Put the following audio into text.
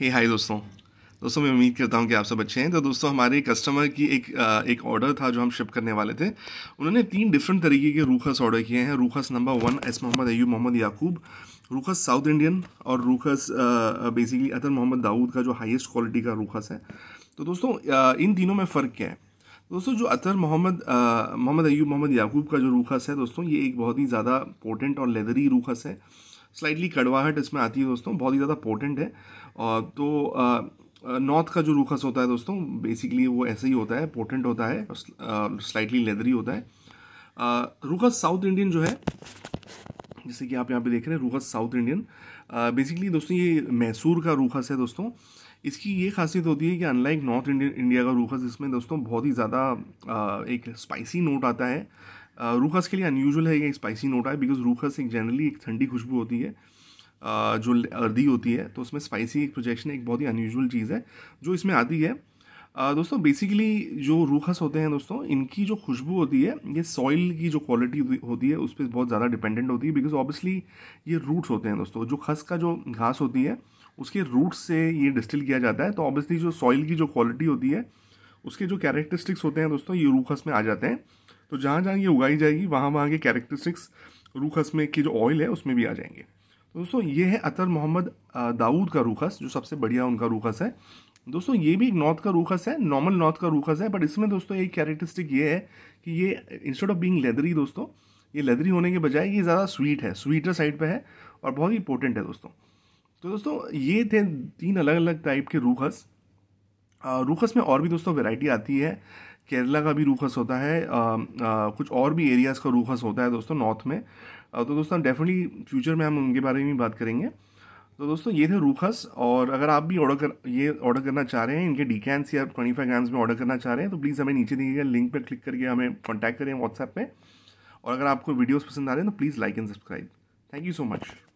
हे hey, हाय दोस्तों दोस्तों मैं उम्मीद करता हूँ कि आप सब अच्छे हैं तो दोस्तों हमारे कस्टमर की एक आ, एक ऑर्डर था जो हम शिप करने वाले थे उन्होंने तीन डिफरेंट तरीके के रूखस ऑर्डर किए हैं रूखस number one S Mohammad Ayub Mohammad Yakub रूखस साउथ इंडियन और रूखस बेसिकली अतर मोहम्मद दाऊद का जो हाइस्ट क्वालिटी का रूखस है तो दोस्तों आ, इन तीनों में फ़र्क क्या है दोस्तों जो अतर मोहम्मद मोहम्मद एयूब मोहम्मद याकूब का जो रूखस है दोस्तों ये एक बहुत ही ज़्यादा पोटेंट और लेदरी रूखस है स्लाइटली कड़वाहट इसमें आती है दोस्तों बहुत ही ज़्यादा पोर्टेंट है और तो नॉर्थ का जो रूखस होता है दोस्तों बेसिकली वो ऐसे ही होता है पोर्टेंट होता है स्लाइटली लेदरी होता है रूखस साउथ इंडियन जो है जैसे कि आप यहाँ पे देख रहे हैं रूखस साउथ इंडियन बेसिकली दोस्तों ये मैसूर का रूखस है दोस्तों इसकी ये खासियत होती है कि अनलाइक नॉर्थ इंडियन इंडिया का रूखस इसमें दोस्तों बहुत ही ज़्यादा एक स्पाइसी नोट आता है रूखस uh, के लिए अनयूजल है ये एक स्पाइसी नोट है बिकॉज रूखस एक जनरली एक ठंडी खुशबू होती है uh, जो अर्दी होती है तो उसमें स्पाइसी एक प्रोजेक्शन एक बहुत ही अनयूजल चीज़ है जो इसमें आती है uh, दोस्तों बेसिकली जो रूखस होते हैं दोस्तों इनकी जो खुशबू होती है ये सॉइल की जो क्वालिटी होती है उस पर बहुत ज़्यादा डिपेंडेंट होती है बिकॉज ऑब्वियसली ये रूट्स होते हैं दोस्तों जो खस का जो घास होती है उसके रूट से ये डिस्टिल किया जाता है तो ऑब्वियसली जो सॉइल की जो क्वालिटी होती है उसके जो कैरेक्टरिस्टिक्स होते हैं दोस्तों ये रूखस में आ जाते हैं तो जहाँ जहाँ ये उगाई जाएगी वहाँ वहाँ के कैरेक्टरिस्टिक्स रूखस में की जो ऑयल है उसमें भी आ जाएंगे तो दोस्तों ये है अतर मोहम्मद दाऊद का रूखस जो सबसे बढ़िया उनका रूखस है दोस्तों ये भी एक नॉर्थ का रूखस है नॉर्मल नॉर्थ का रूखस है बट इसमें दोस्तों एक कैरेक्टरिस्टिक ये है कि ये इंस्टेड ऑफ बींग लेदरी दोस्तों ये लेदरी होने के बजाय ये ज़्यादा स्वीट है स्वीटर साइड पर है और बहुत ही इंपॉर्टेंट है दोस्तों तो दोस्तों ये थे तीन अलग अलग टाइप के रूखस रूखस में और भी दोस्तों वैरायटी आती है केरला का भी रूखस होता है आ, आ, कुछ और भी एरियाज़ का रूखस होता है दोस्तों नॉर्थ में आ, तो दोस्तों डेफिनेटली फ्यूचर में हम उनके बारे में भी बात करेंगे तो दोस्तों ये थे रूखस और अगर आप भी ऑर्डर कर ये ऑर्डर करना चाह रहे हैं इनके डिकैंस या ट्वेंटी फाइव ग्राम्स में ऑर्डर करना चाह रहे हैं तो प्लीज़ हमें नीचे दिए गए लिंक पर क्लिक करके हमें कॉन्टैक्ट करें व्हाट्सएप पर और अगर आपको वीडियोज़ पसंद आ रहे हैं तो please like and subscribe thank you so much